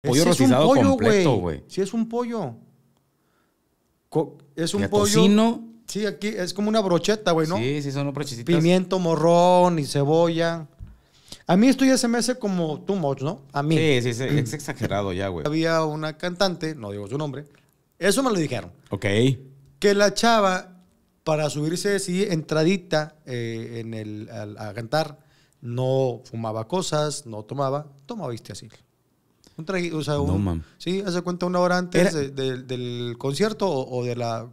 Pollo es un pollo, güey. si es un pollo. es un pollo. Sí, aquí es como una brocheta, güey, ¿no? Sí, sí, son unos brochecitas. Pimiento, morrón y cebolla. A mí esto ya se me hace como too much, ¿no? A mí. Sí, sí, es mm. exagerado ya, güey. Había una cantante, no digo su nombre, eso me lo dijeron. Ok. Que la chava, para subirse sí, entradita eh, en el, a cantar, no fumaba cosas, no tomaba, tomaba viste así. Un Sí, hace cuenta una hora antes del concierto o, de, la,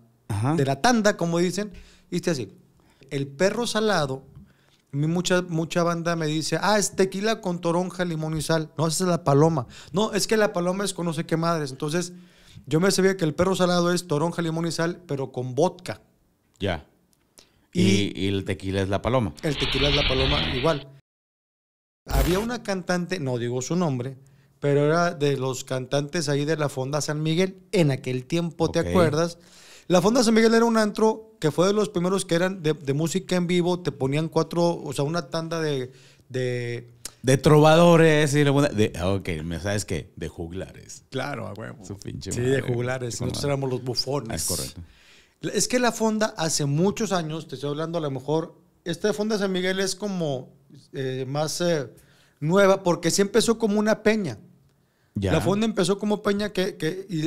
de la tanda, como dicen. Viste así. El perro salado, mucha, mucha banda me dice, ah, es tequila con toronja, limón y sal. No, esa es la paloma. No, es que la paloma es con no sé qué madres. Entonces, yo me sabía que el perro salado es toronja, limón y sal, pero con vodka. Ya. Y, y, el tequila es la paloma. El tequila es la paloma, igual. Había una cantante, no digo su nombre, pero era de los cantantes ahí de la Fonda San Miguel. En aquel tiempo, ¿te acuerdas? La Fonda San Miguel era un antro que fue de los primeros que eran de, música en vivo. Te ponían cuatro, o sea, una tanda de. de, trovadores y de, ah, ok, sabes qué, de juglares. Claro, a Su pinche sí, de juglares. Nosotros éramos los bufones. Ah, es correcto. Es que la Fonda hace muchos años, te estoy hablando a lo mejor, esta Fonda San Miguel es como eh, más eh, nueva porque sí empezó como una peña. La fonda empezó como peña que,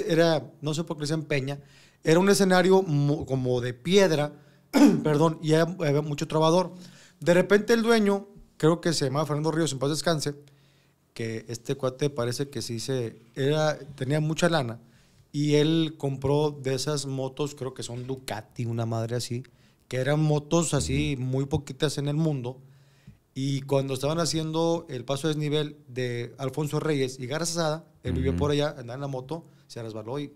era, no sé por qué se peña, era un escenario como de piedra, perdón, y había mucho trabador. De repente el dueño, creo que se llamaba Fernando Ríos, en paz descanse, que este cuate parece que sí tenía mucha lana, y él compró de esas motos, creo que son Ducati, una madre así, que eran motos así muy poquitas en el mundo, y cuando estaban haciendo el paso de desnivel de Alfonso Reyes y Garza Sada, él vivió por allá, andaba en la moto, se resbaló y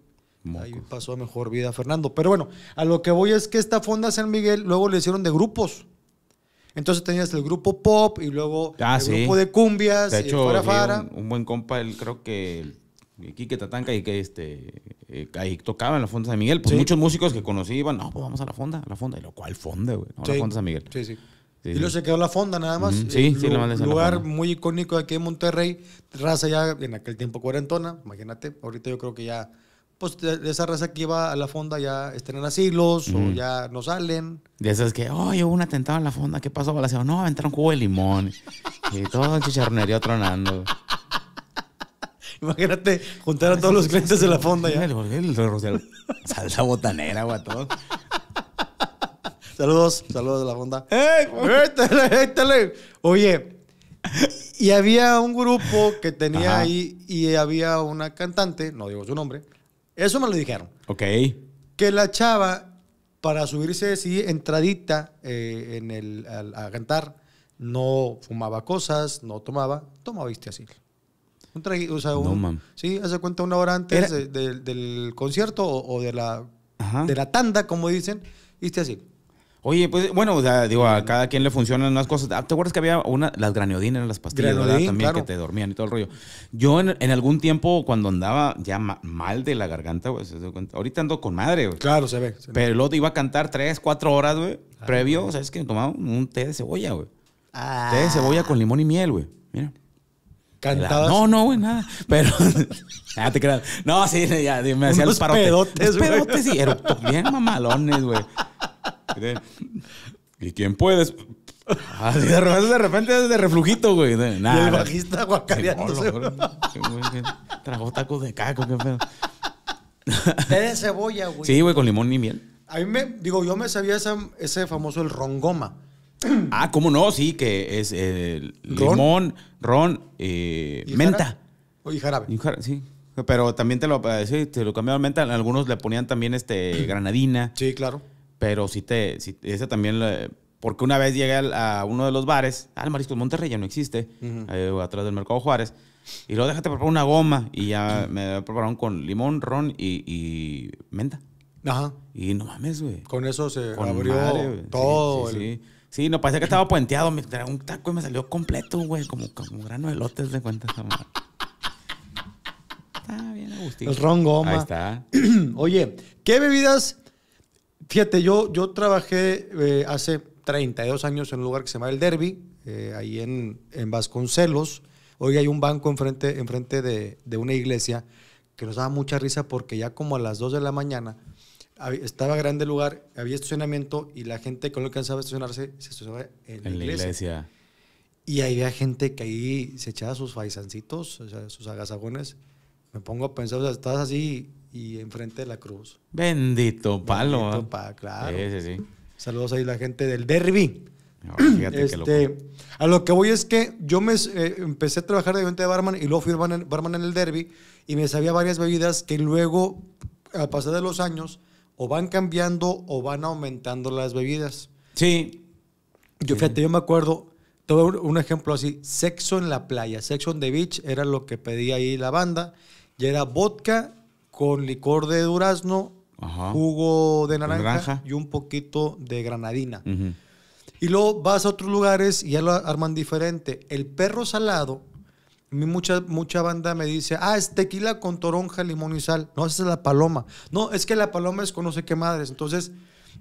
pasó a mejor vida Fernando. Pero bueno, a lo que voy es que esta Fonda San Miguel luego le hicieron de grupos. Entonces tenías el grupo pop y luego ah, el grupo de cumbias. De hecho, Un, buen compa, él creo que Quique Tatanca y que este eh, ahí tocaba en la Fonda San Miguel. Pues muchos músicos que conocí iban, no, pues vamos a la Fonda, a la Fonda. Y lo cual Fonda, güey. A la Fonda San Miguel. Sí, sí y luego se quedó la fonda nada más. Sí, sí, lo, lugar muy icónico de aquí en Monterrey. Raza ya en aquel tiempo cuarentona, imagínate. Ahorita yo creo que ya, pues de esa raza que iba a la fonda ya estrenan en asilos o ya no salen. De esas que, oye, oh, hubo un atentado en la fonda, ¿qué pasó? no No, aventaron jugo de limón. y todo chicharronería tronando. Imagínate juntar a todos los clientes de la fonda ya. salsa botanera, guato Saludos, saludos de la fonda. ¡Ey! Oye, y había un grupo que tenía ahí y había una cantante, no digo su nombre, eso me lo dijeron. Ok. Que la chava, para subirse así entradita eh, en el, a cantar, no fumaba cosas, no tomaba, tomaba viste así. Un traguito, Sí, hace cuenta una hora antes del concierto o, de, la, de la tanda, como dicen, viste así. Oye, pues bueno, o sea, digo, a cada quien le funcionan unas cosas. Ah, ¿Te acuerdas que había una, las graniodinas, las pastillas, También que te dormían y todo el rollo. Yo en, algún tiempo, cuando andaba ya mal de la garganta, güey, ahorita ando con madre, güey. Claro, se ve. pero el te iba a cantar tres, cuatro horas, güey, ah, previo, o sea, es que tomaba un té de cebolla, güey. Ah. Té de cebolla con limón y miel, güey. Mira. ¿Cantabas? No, no, güey, nada. Pero. ya te creas. No, sí, ya, me hacía los parotes. Pedotes, los pedotes, güey. y eructos bien mamalones, güey. ¿Y quién puedes? de, repente, es de reflujito, güey. el bajista guacareándose. Trajo tacos de caco, qué pedo. Té de cebolla, güey. Sí, güey, con limón y miel. A mí me, digo, yo me sabía ese, ese famoso, el rongoma. Ah, ¿cómo no? Sí, que es el eh, limón, ron, eh, ¿Y menta. O Y jarabe. sí. Pero también te lo, eh, sí, te lo menta. Algunos le ponían también este, granadina. Sí, claro. Pero sí te. Si, ese también. porque una vez llegué a uno de los bares, al ah, Marisco Mariscos Monterrey ya no existe, eh, atrás del Mercado Juárez, y luego déjate preparar una goma, y ya me prepararon con limón, ron y, y menta. Ajá. Y no mames, güey. Con eso se abrió todo. Sí, sí, no, parecía que estaba puenteado, me un taco y me salió completo, güey, como, como grano de lotes de cuenta Está bien, Agustín. El ron goma. Ahí está. Oye, ¿qué bebidas Fíjate, yo, yo trabajé eh, hace 32 años en un lugar que se llama El Derby, eh, ahí en, en, Vasconcelos. Hoy hay un banco enfrente, enfrente de, de, una iglesia que nos daba mucha risa porque ya como a las 2 de la mañana estaba grande el lugar, había estacionamiento y la gente que lo alcanzaba a estacionarse se estacionaba en, la iglesia. Y ahí había gente que ahí se echaba sus faisancitos, sus agasajones. Me pongo a pensar, o sea, estás así y enfrente de la cruz. Bendito palo. Bendito ¿ah? claro. Sí, sí, sí. Saludos ahí la gente del derby. Este, a lo que voy es que yo me eh, empecé a trabajar de venta de barman y luego fui barman, barman en el derby y me sabía varias bebidas que luego, al pasar de los años, o van cambiando o van aumentando las bebidas. Sí. Yo, fíjate, yo me acuerdo, todo un ejemplo así, sexo en la playa, sexo on the beach, era lo que pedía ahí la banda, y era vodka con licor de durazno, jugo de naranja, y un poquito de granadina. Y luego vas a otros lugares y ya lo arman diferente. El perro salado, mucha, mucha banda me dice, ah, es tequila con toronja, limón y sal. No, esa es la paloma. No, es que la paloma es con no sé qué madres. Entonces,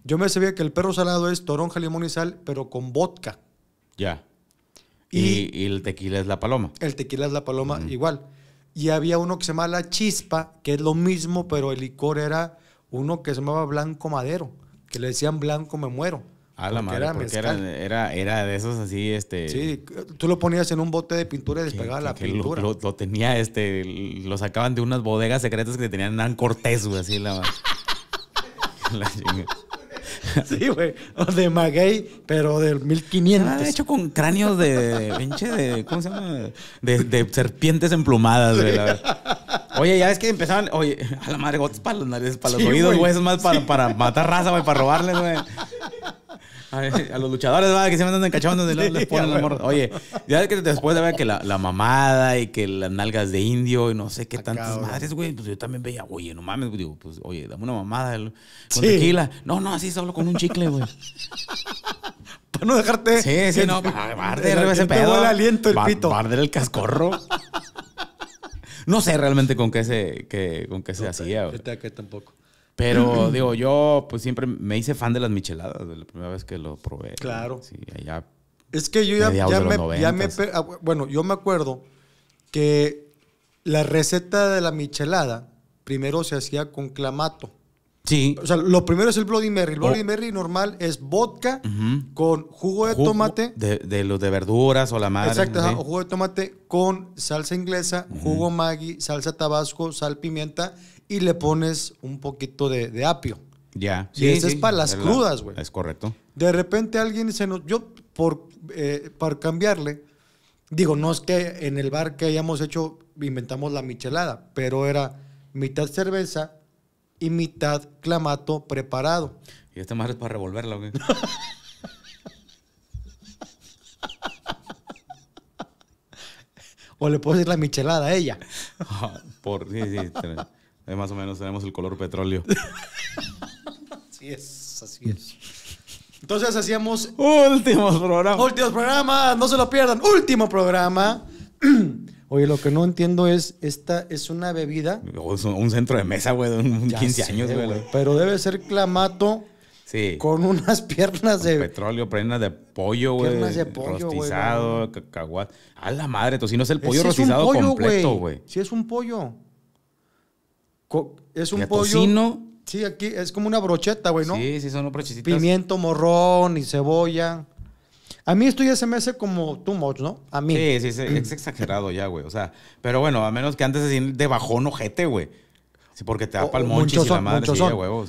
yo me sabía que el perro salado es toronja, limón y sal, pero con vodka. Ya. Y, el tequila es la paloma. El tequila es la paloma, igual. Y había uno que se llamaba La Chispa, que es lo mismo, pero el licor era uno que se llamaba Blanco Madero, que le decían Blanco Me Muero. Ah, la madre, era, era, de esos así, este... Sí, tú lo ponías en un bote de pintura y despegaba la pintura. Lo, tenía, este, lo sacaban de unas bodegas secretas que tenían en Cortés, así la... la sí, güey. O de maguey, pero del 1500. De ah, hecho con cráneos de, pinche, de, ¿cómo se llama? De, de serpientes emplumadas, güey. Oye, ya es que empezaban, oye, a la madre, gotas para los narices, para los oídos, güey. Es más para, para matar raza, güey, para robarles, güey. A, los luchadores, va, que se mandan cachones y les ponen la morra. Oye, ya que después de ver que la, mamada y que las nalgas de indio y no sé qué tantas madres, güey, pues yo también veía, oye, no mames, digo, pues oye, dame una mamada con tequila. No, no, así solo con un chicle, güey. Para no dejarte. Sí, sí, no, para arder el aliento, el pito. arder el cascorro. No sé realmente con qué se, que, con qué se no, hacía. Yo te, tampoco. Pero digo, yo pues siempre me hice fan de las micheladas, de la primera vez que lo probé. Claro. Es que yo ya, ya me, ah, Bueno, yo me acuerdo que la receta de la michelada primero se hacía con clamato. Sí. O sea, lo primero es el Bloody Mary. El Bloody Mary normal es vodka con jugo de tomate. De, los de verduras o la madre. Exacto, jugo de tomate con salsa inglesa, jugo Maggi, salsa tabasco, sal pimienta y le pones un poquito de, apio. Ya. y eso es para las crudas, güey. es correcto. De repente alguien se nos. Yo, por, eh, para cambiarle, digo, no es que en el bar que hayamos hecho, inventamos la michelada, pero era mitad cerveza y mitad clamato preparado. Y esta más es para revolverla, güey. o le puedo decir la michelada a ella. Ah, por, sí, sí. Eh, más o menos tenemos el color petróleo. así es, así es. Entonces hacíamos. Últimos programas. Últimos programas, no se lo pierdan. Último programa. Oye, lo que no entiendo es, esta es una bebida. Oh, un centro de mesa, güey, de un 15 años, güey. Pero debe ser clamato. Sí. Con unas piernas de. Petróleo, piernas de pollo, güey. Piernas de pollo. Rostizado, cacahuate. A la madre, si no es el pollo rostizado completo, güey. Sí, es un pollo. Es un pollo. Sí, aquí es como una brocheta, güey, ¿no? Sí, sí, son brochetitas. Pimiento, morrón y cebolla. A mí esto ya se me hace como too much, ¿no? A mí. Sí, sí, es, exagerado ya, güey. O sea, pero bueno, a menos que antes así de bajón ojete, güey. Sí, porque te da pal y la madre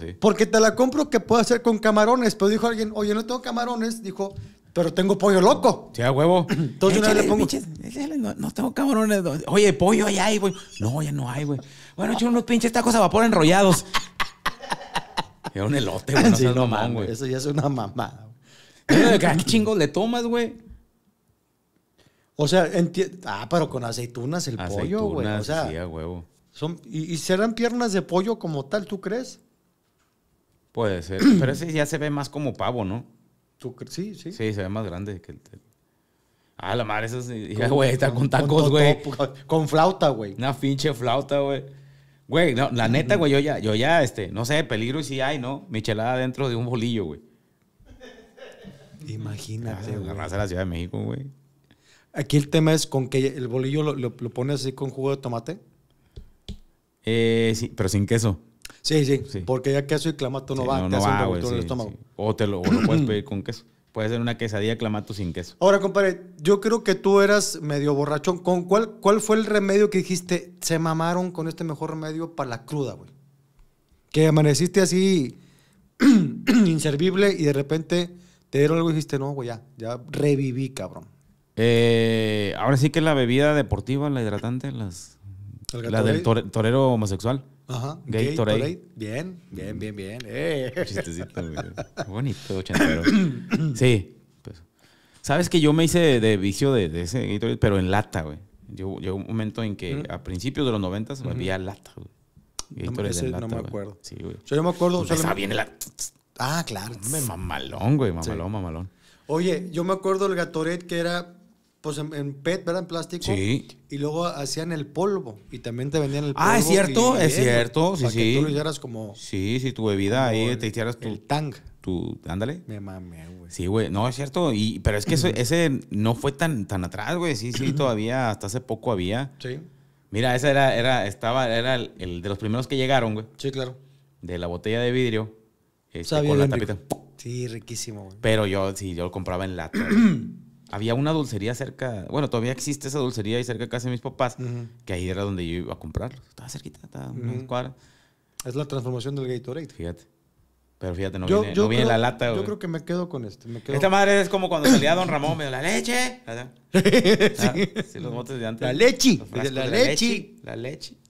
sí. Porque te la compro que puedo hacer con camarones, pero dijo alguien, oye, no tengo camarones. Dijo, pero tengo pollo loco. Sí, a huevo. Entonces una le pongo. no, tengo cabrones, Oye, pollo, allá hay, güey. No, ya no hay, güey. Bueno, yo unos pinches tacos a vapor enrollados. Era un elote, güey. No no güey. Eso ya es una mamada. Ah, ¿Qué chingos le tomas, güey? O sea, ah, pero con aceitunas el pollo, güey. O sea, sí, a huevo. ¿y, ¿Y serán piernas de pollo como tal, tú crees? Puede ser. pero ese ya se ve más como pavo, ¿no? ¿Tú sí, sí. Sí, se ve más grande que el. Ah, la madre, esa güey, está con tacos, güey. Con, flauta, güey. Una pinche flauta, güey. Güey, no, la neta, güey, yo ya, yo ya, este, no sé, peligro y si hay, ¿no? Michelada dentro de un bolillo, güey. Imagínate, ah, güey. la Ciudad de México, güey. Aquí el tema es con que el bolillo lo, lo pones así con jugo de tomate. Eh, sí, pero sin queso. Sí, sí, porque ya queso y clamato no va, no, te un estómago. O, te lo, puedes pedir con queso. Puede ser una quesadilla clamato sin queso. Ahora, compadre, yo creo que tú eras medio borrachón. ¿Con cuál, ¿Cuál fue el remedio que dijiste? Se mamaron con este mejor remedio para la cruda, güey. Que amaneciste así inservible y de repente te dieron algo y dijiste, no, güey, ya, ya reviví, cabrón. Eh, ahora sí que la bebida deportiva, la hidratante, las, la del torero homosexual. Ajá. Gatorade. Bien, bien, bien, bien. Eh. Chistecito, Bonito, chantero. Sí. Pues. Sabes que yo me hice de, vicio de, ese Gatorade, pero en lata, güey. Llegó, un momento en que a principios de los noventas me había lata, güey. Gatorade no, en lata, me acuerdo. Sí, güey. Yo, yo me acuerdo. bien pues Ah, claro. Mamalón, güey. Mamalón, mamalón. Oye, yo me acuerdo el Gatorade que era pues en, PET, ¿verdad? En plástico. Sí. Y luego hacían el polvo y también te vendían el polvo. Ah, es cierto, es cierto. Sí, para sí. que tú lo hicieras como. Sí, sí, tu bebida ahí, te hicieras tu. El tang. Tu, ándale. Me mame güey. Sí, güey. No, es cierto. Y, pero es que ese no fue tan, tan atrás, güey. Sí, sí, todavía hasta hace poco había. Sí. Mira, ese era, era, estaba, era el, de los primeros que llegaron, güey. Sí, claro. De la botella de vidrio. Este, Sí, riquísimo, güey. Pero yo, sí, yo lo compraba en lata. había una dulcería cerca, bueno, todavía existe esa dulcería ahí cerca de casa de mis papás, que ahí era donde yo iba a comprarlo. Estaba cerquita, estaba en un Es la transformación del Gatorade. Fíjate. Pero fíjate, no, viene, no viene, la lata. Yo creo que me quedo con este. Esta madre es como cuando salía Don Ramón, me dio la leche. La leche. La leche. La leche. La leche.